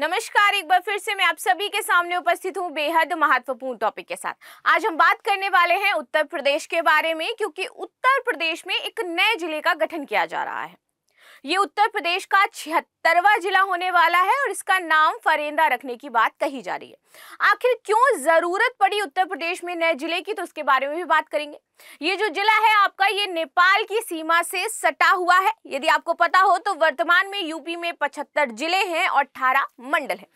नमस्कार एक बार फिर से मैं आप सभी के सामने उपस्थित हूँ बेहद महत्वपूर्ण टॉपिक के साथ आज हम बात करने वाले हैं उत्तर प्रदेश के बारे में क्योंकि उत्तर प्रदेश में एक नए जिले का गठन किया जा रहा है ये उत्तर प्रदेश का छिहत्तरवा जिला होने वाला है और इसका नाम फरेंदा रखने की बात कही जा रही है आखिर क्यों जरूरत पड़ी उत्तर प्रदेश में नए जिले की तो उसके बारे में भी बात करेंगे ये जो जिला है आपका ये नेपाल की सीमा से सटा हुआ है यदि आपको पता हो तो वर्तमान में यूपी में पचहत्तर जिले हैं और अठारह मंडल है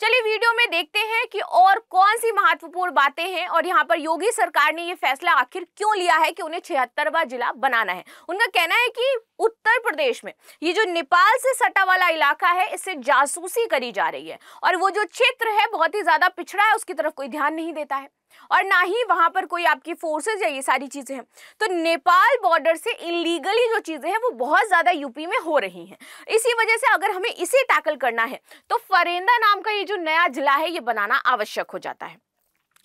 चलिए वीडियो में देखते हैं कि और कौन सी महत्वपूर्ण बातें हैं और यहाँ पर योगी सरकार ने ये फैसला आखिर क्यों लिया है कि उन्हें छिहत्तरवा जिला बनाना है उनका कहना है कि उत्तर प्रदेश में ये जो नेपाल से सटा वाला इलाका है इससे जासूसी करी जा रही है और वो जो क्षेत्र है बहुत ही ज्यादा पिछड़ा है उसकी तरफ कोई ध्यान नहीं देता है और ना ही वहां पर कोई आपकी फोर्सेज या ये सारी चीज़ें हैं तो नेपाल बॉर्डर से इलीगली जो चीज़ें हैं वो बहुत ज़्यादा यूपी में हो रही हैं इसी वजह से अगर हमें इसे टैकल करना है तो फरेंदा नाम का ये जो नया जिला है ये बनाना आवश्यक हो जाता है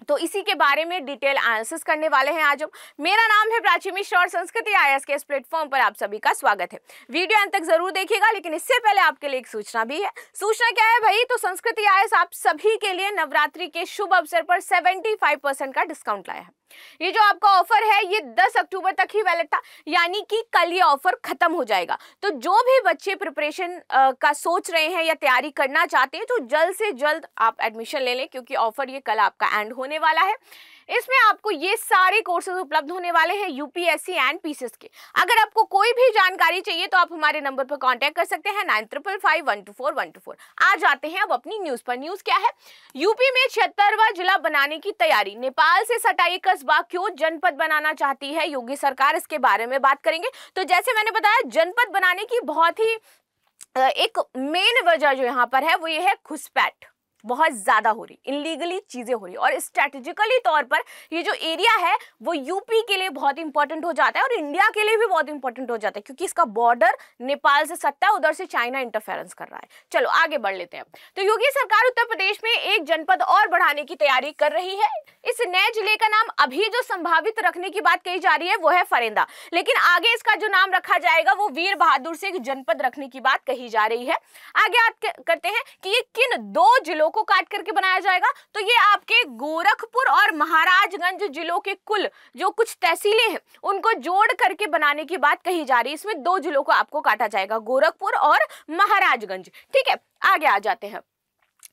तो इसी के बारे में डिटेल एनालिसिस करने वाले हैं आज हम मेरा नाम है प्राची मिश्र और संस्कृति आई के इस प्लेटफॉर्म पर आप सभी का स्वागत है वीडियो अंत तक जरूर देखिएगा लेकिन इससे पहले आपके लिए एक सूचना भी है सूचना क्या है भाई तो संस्कृति आई आप सभी के लिए नवरात्रि के शुभ अवसर पर सेवेंटी का डिस्काउंट लाया है ये जो आपका ऑफर है ये 10 अक्टूबर तक ही वैलिड था यानी कि कल ये ऑफर खत्म हो जाएगा तो जो भी बच्चे प्रिपरेशन का सोच रहे हैं या तैयारी करना चाहते हैं तो जल्द से जल्द आप एडमिशन ले लें क्योंकि ऑफर ये कल आपका एंड होने वाला है इसमें आपको ये सारे कोर्सेज उपलब्ध होने वाले हैं यूपीएससी एंड पीसीएस के अगर आपको कोई भी जानकारी चाहिए तो आप हमारे नंबर पर कॉन्टेक्ट कर सकते हैं nine triple five one two four one two four आ जाते हैं अब अपनी न्यूज पर न्यूज क्या है यूपी में छिहत्तरवा जिला बनाने की तैयारी नेपाल से सटाई कस्बा क्यों जनपद बनाना चाहती है योगी सरकार इसके बारे में बात करेंगे तो जैसे मैंने बताया जनपद बनाने की बहुत ही एक मेन वजह जो यहाँ पर है वो ये है घुसपैठ बहुत ज़्यादा हो रही इनलीगली चीज़ें हो रही और स्ट्रेटेजिकली तौर पर ये जो एरिया है वो यूपी के लिए बहुत इंपॉर्टेंट हो जाता है और इंडिया के लिए भी बहुत इंपॉर्टेंट हो जाता है क्योंकि इसका बॉर्डर नेपाल से सत्ता है उधर से चाइना इंटरफेरेंस कर रहा है चलो आगे बढ़ लेते हैं तो योगी सरकार उत्तर प्रदेश में एक जनपद और बढ़ाने की तैयारी कर रही है इस नए जिले का नाम अभी जो संभावित रखने की बात कही जा रही है वो है फरेंदा लेकिन आगे इसका जो नाम रखा जाएगा वो वीर बहादुर से जनपद रखने की बात कही जा रही है आगे आप करते हैं कि ये किन दो जिलों को काट करके बनाया जाएगा तो ये आपके गोरखपुर और महाराजगंज जिलों के कुल जो कुछ तहसीलें हैं उनको जोड़ करके बनाने की बात कही जा रही है इसमें दो जिलों को आपको काटा जाएगा गोरखपुर और महाराजगंज ठीक है आगे आ जाते हैं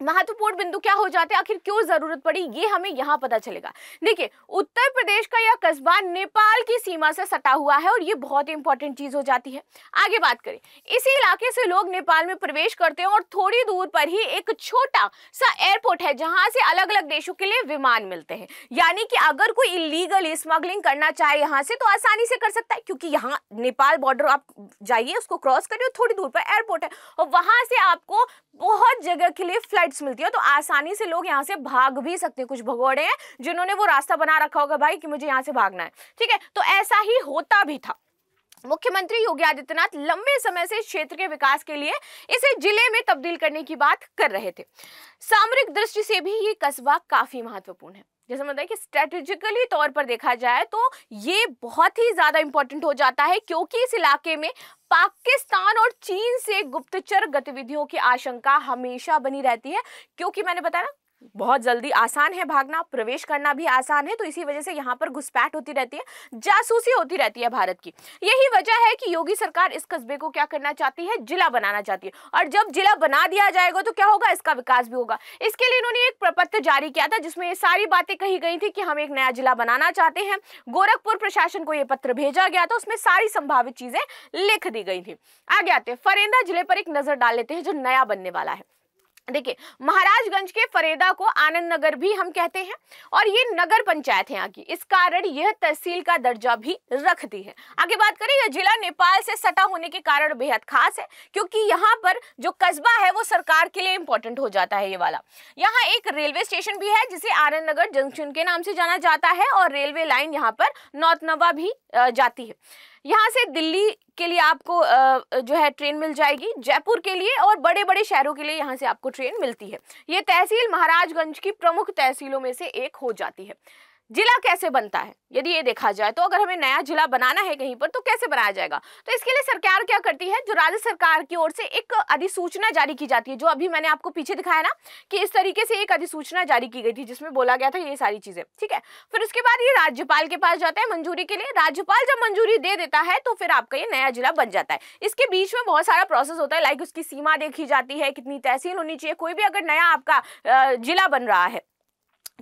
महत्वपूर्ण बिंदु क्या हो जाते हैं आखिर क्यों जरूरत पड़ी ये हमें यहाँ पता चलेगा देखिए उत्तर प्रदेश का यह कस्बा नेपाल की सीमा से सटा हुआ है और ये बहुत ही इंपॉर्टेंट चीज हो जाती है आगे बात करें इसी इलाके से लोग नेपाल में प्रवेश करते हैं और थोड़ी दूर पर ही एक छोटा सा एयरपोर्ट है जहां से अलग अलग देशों के लिए विमान मिलते हैं यानी कि अगर कोई इलीगल स्मगलिंग करना चाहे यहाँ से तो आसानी से कर सकता है क्योंकि यहाँ नेपाल बॉर्डर आप जाइए उसको क्रॉस करिए थोड़ी दूर पर एयरपोर्ट है और वहां से आपको बहुत जगह के लिए फ्लाइट्स मिलती है तो आसानी से लोग यहाँ से भाग भी सकते हैं कुछ भगोड़े हैं जिन्होंने वो रास्ता बना रखा होगा भाई कि मुझे यहाँ से भागना है ठीक है तो ऐसा ही होता भी था मुख्यमंत्री योगी आदित्यनाथ लंबे समय से क्षेत्र के विकास के लिए इसे जिले में तब्दील करने की बात कर रहे थे सामरिक दृष्टि से भी ये कस्बा काफी महत्वपूर्ण है जैसे मतलब कि स्ट्रेटेजिकली तौर पर देखा जाए तो ये बहुत ही ज़्यादा इंपॉर्टेंट हो जाता है क्योंकि इस इलाके में पाकिस्तान और चीन से गुप्तचर गतिविधियों की आशंका हमेशा बनी रहती है क्योंकि मैंने बताया बहुत जल्दी आसान है भागना प्रवेश करना भी आसान है तो इसी वजह से यहाँ पर घुसपैठ होती रहती है जासूसी होती रहती है भारत की यही वजह है कि योगी सरकार इस कस्बे को क्या करना चाहती है जिला बनाना चाहती है और जब जिला बना दिया जाएगा तो क्या होगा इसका विकास भी होगा इसके लिए इन्होंने एक प्रपत्र जारी किया था जिसमें ये सारी बातें कही गई थी कि हम एक नया जिला बनाना चाहते हैं गोरखपुर प्रशासन को ये पत्र भेजा गया था उसमें सारी संभावित चीजें लिख दी गई थी आगे आते फरेंदा जिले पर एक नजर डाल लेते हैं जो नया बनने वाला है देखिए महाराजगंज के फरेदा को आनंद नगर भी हम कहते हैं और ये नगर पंचायत है यहाँ की इस कारण यह तहसील का दर्जा भी रखती है आगे बात करें यह जिला नेपाल से सटा होने के कारण बेहद खास है क्योंकि यहाँ पर जो कस्बा है वो सरकार के लिए इंपॉर्टेंट हो जाता है ये वाला यहाँ एक रेलवे स्टेशन भी है जिसे आनंद नगर जंक्शन के नाम से जाना जाता है और रेलवे लाइन यहाँ पर नौतनवा भी जाती है यहाँ से दिल्ली के लिए आपको जो है ट्रेन मिल जाएगी जयपुर के लिए और बड़े बड़े शहरों के लिए यहाँ से आपको ट्रेन मिलती है ये तहसील महाराजगंज की प्रमुख तहसीलों में से एक हो जाती है जिला कैसे बनता है यदि ये देखा जाए तो अगर हमें नया जिला बनाना है कहीं पर तो कैसे बनाया जाएगा तो इसके लिए सरकार क्या करती है जो राज्य सरकार की ओर से एक अधिसूचना जारी की जाती है जो अभी मैंने आपको पीछे दिखाया ना कि इस तरीके से एक अधिसूचना जारी की गई थी जिसमें बोला गया था ये सारी चीजें ठीक है फिर उसके बाद ये राज्यपाल के पास जाता है मंजूरी के लिए राज्यपाल जब मंजूरी दे देता है तो फिर आपका ये नया जिला बन जाता है इसके बीच में बहुत सारा प्रोसेस होता है लाइक उसकी सीमा देखी जाती है कितनी तहसील होनी चाहिए कोई भी अगर नया आपका जिला बन रहा है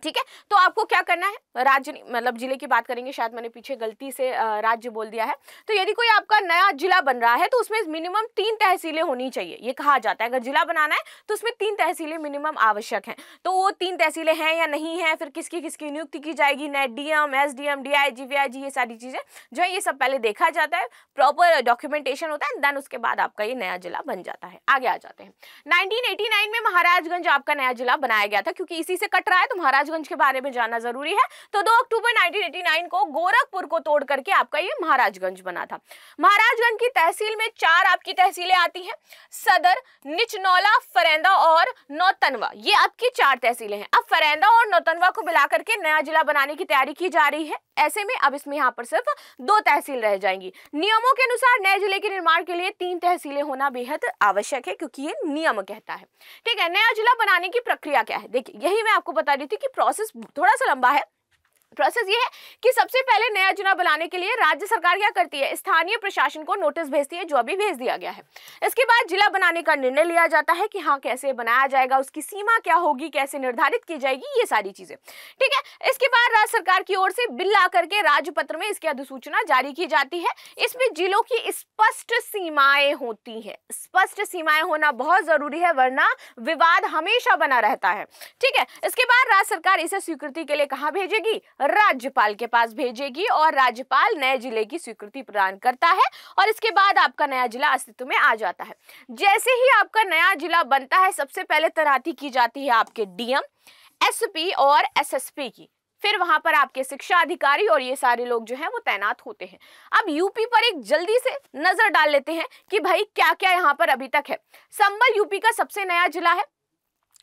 ठीक है तो आपको क्या करना है राज्य मतलब जिले की बात करेंगे शायद मैंने पीछे गलती से राज्य बोल दिया है तो यदि कोई आपका नया जिला बन रहा है तो उसमें मिनिमम तीन तहसीलें होनी चाहिए ये कहा जाता है अगर जिला बनाना है तो उसमें तीन तहसीलें मिनिमम आवश्यक हैं तो वो तीन तहसीलें हैं या नहीं है फिर किसकी किसकी नियुक्ति की जाएगी नए D M S D M D I G V I G ये सारी चीज़ें जो है ये सब पहले देखा जाता है प्रॉपर डॉक्यूमेंटेशन होता है देन उसके बाद आपका ये नया जिला बन जाता है आगे आ जाते हैं नाइनटीन में महाराजगंज आपका नया जिला बनाया गया था क्योंकि इसी से कट रहा है तो महाराज महाराजगंज के बारे में जानना जरूरी है तो 2 अक्टूबर 1989 को गोरखपुर को तोड़ करके आपका ये महाराजगंज बना था महाराजगंज की तहसील में चार आपकी तहसीलें आती हैं सदर निचनौला फरेंदा और नौतनवा ये आपकी चार तहसीलें हैं अब फरेंदा और नौतनवा को मिला करके नया जिला बनाने की तैयारी की जा रही है ऐसे में अब इसमें यहाँ पर सिर्फ दो तहसील रह जाएंगी नियमों के अनुसार नए जिले के निर्माण के लिए तीन तहसीलें होना बेहद आवश्यक है क्योंकि ये नियम कहता है ठीक है नया जिला बनाने की प्रक्रिया क्या है देखिए यही मैं आपको बता रही थी कि प्रोसेस थोड़ा सा लंबा है प्रोसेस ये है कि सबसे पहले नया चुनाव बुलाने के लिए राज्य सरकार क्या करती है स्थानीय प्रशासन को नोटिस भेजती है जो अभी भेज दिया गया है इसके बाद जिला बनाने का निर्णय लिया जाता है कि हाँ कैसे बनाया जाएगा उसकी सीमा क्या होगी कैसे निर्धारित की जाएगी ये सारी चीजें ठीक है इसके बाद राज्य सरकार की ओर से बिल ला करके राजपत्र में इसकी अधिसूचना जारी की जाती है इसमें जिलों की स्पष्ट सीमाएं होती है स्पष्ट सीमाएं होना बहुत जरूरी है वरना विवाद हमेशा बना रहता है ठीक है इसके बाद राज्य सरकार इसे स्वीकृति के लिए कहा भेजेगी राज्यपाल के पास भेजेगी और राज्यपाल नए जिले की स्वीकृति प्रदान करता है और इसके बाद आपका नया जिला अस्तित्व में आ जाता है जैसे ही आपका नया जिला बनता है सबसे पहले तैनाती की जाती है आपके डीएम एस और एस की फिर वहां पर आपके शिक्षा अधिकारी और ये सारे लोग जो हैं वो तैनात होते हैं अब यूपी पर एक जल्दी से नजर डाल लेते हैं कि भाई क्या क्या यहाँ पर अभी तक है संबल यूपी का सबसे नया जिला है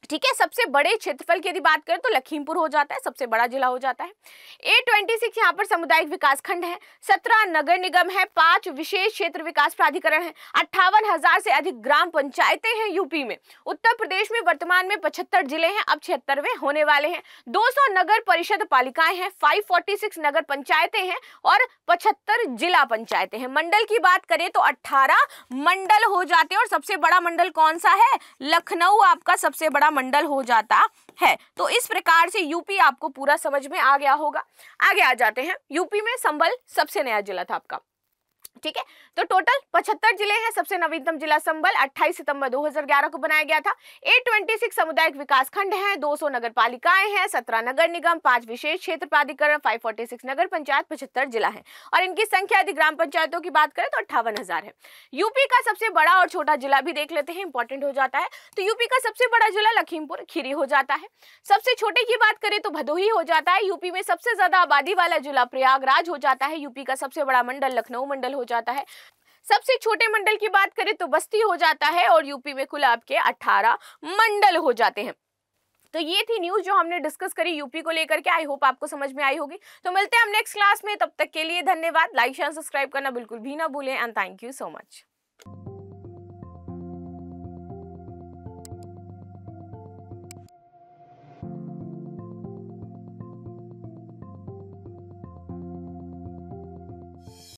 ठीक है सबसे बड़े क्षेत्रफल की यदि बात करें तो लखीमपुर हो जाता है सबसे बड़ा जिला हो जाता है ए ट्वेंटी सिक्स यहाँ पर सामुदायिक विकास खंड है सत्रह नगर निगम है पांच विशेष क्षेत्र विकास प्राधिकरण है अट्ठावन हजार से अधिक ग्राम पंचायतें हैं यूपी में उत्तर प्रदेश में वर्तमान में पचहत्तर जिले हैं अब छिहत्तरवे होने वाले हैं दो नगर परिषद पालिकाएं हैं फाइव नगर पंचायतें हैं और पचहत्तर जिला पंचायतें हैं मंडल की बात करें तो अट्ठारह मंडल हो जाते हैं और सबसे बड़ा मंडल कौन सा है लखनऊ आपका सबसे बड़ा मंडल हो जाता है तो इस प्रकार से यूपी आपको पूरा समझ में आ गया होगा आगे आ जाते हैं यूपी में संबल सबसे नया जिला था आपका ठीक है तो टोटल 75 जिले हैं सबसे नवीनतम जिला संबल 28 सितंबर 2011 को बनाया गया था 826 सामुदायिक विकास खंड हैं 200 नगर पालिकाएं हैं 17 नगर निगम पांच विशेष क्षेत्र प्राधिकरण 546 नगर पंचायत पचहत्तर जिला हैं और इनकी संख्या यदि ग्राम पंचायतों की बात करें तो अट्ठावन है यूपी का सबसे बड़ा और छोटा जिला भी देख लेते हैं इंपॉर्टेंट हो जाता है तो यूपी का सबसे बड़ा जिला लखीमपुर खीरी हो जाता है सबसे छोटे की बात करें तो भदोही हो जाता है यूपी में सबसे ज्यादा आबादी वाला जिला प्रयागराज हो जाता है यूपी का सबसे बड़ा मंडल लखनऊ मंडल हो जाता है सबसे छोटे मंडल की बात करें तो बस्ती हो जाता है और यूपी में कुल आपके 18 मंडल हो जाते हैं तो ये थी न्यूज जो हमने डिस्कस करी यूपी को लेकर के आई होप आपको समझ में आई होगी तो मिलते हैं हम नेक्स्ट क्लास में तब तक के लिए धन्यवाद लाइक शेयर सब्सक्राइब करना बिल्कुल भी ना भूलें and thank you so much